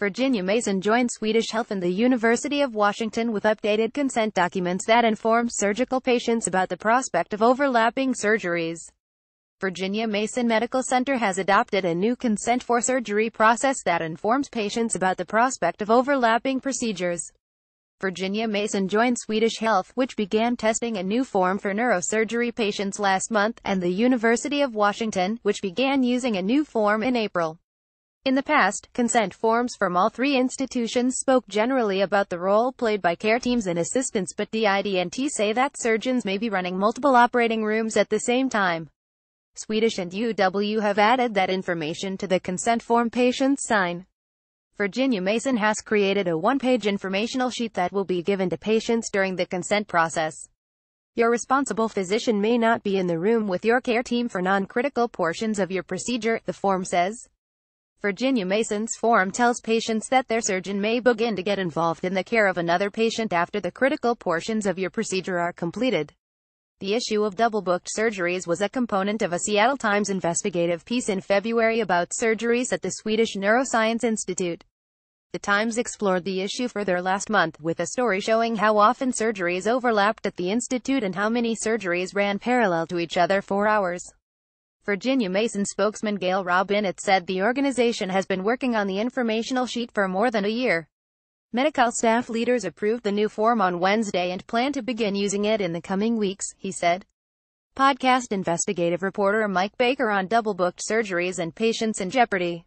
Virginia Mason joined Swedish Health and the University of Washington with updated consent documents that inform surgical patients about the prospect of overlapping surgeries. Virginia Mason Medical Center has adopted a new consent for surgery process that informs patients about the prospect of overlapping procedures. Virginia Mason joined Swedish Health, which began testing a new form for neurosurgery patients last month, and the University of Washington, which began using a new form in April. In the past, consent forms from all three institutions spoke generally about the role played by care teams and assistants but DIDNT say that surgeons may be running multiple operating rooms at the same time. Swedish and UW have added that information to the consent form patients sign. Virginia Mason has created a one-page informational sheet that will be given to patients during the consent process. Your responsible physician may not be in the room with your care team for non-critical portions of your procedure, the form says. Virginia Mason's form tells patients that their surgeon may begin to get involved in the care of another patient after the critical portions of your procedure are completed. The issue of double-booked surgeries was a component of a Seattle Times investigative piece in February about surgeries at the Swedish Neuroscience Institute. The Times explored the issue further last month with a story showing how often surgeries overlapped at the institute and how many surgeries ran parallel to each other for hours. Virginia Mason spokesman Gail Robinett said the organization has been working on the informational sheet for more than a year. Medical staff leaders approved the new form on Wednesday and plan to begin using it in the coming weeks, he said. Podcast investigative reporter Mike Baker on double-booked surgeries and patients in jeopardy.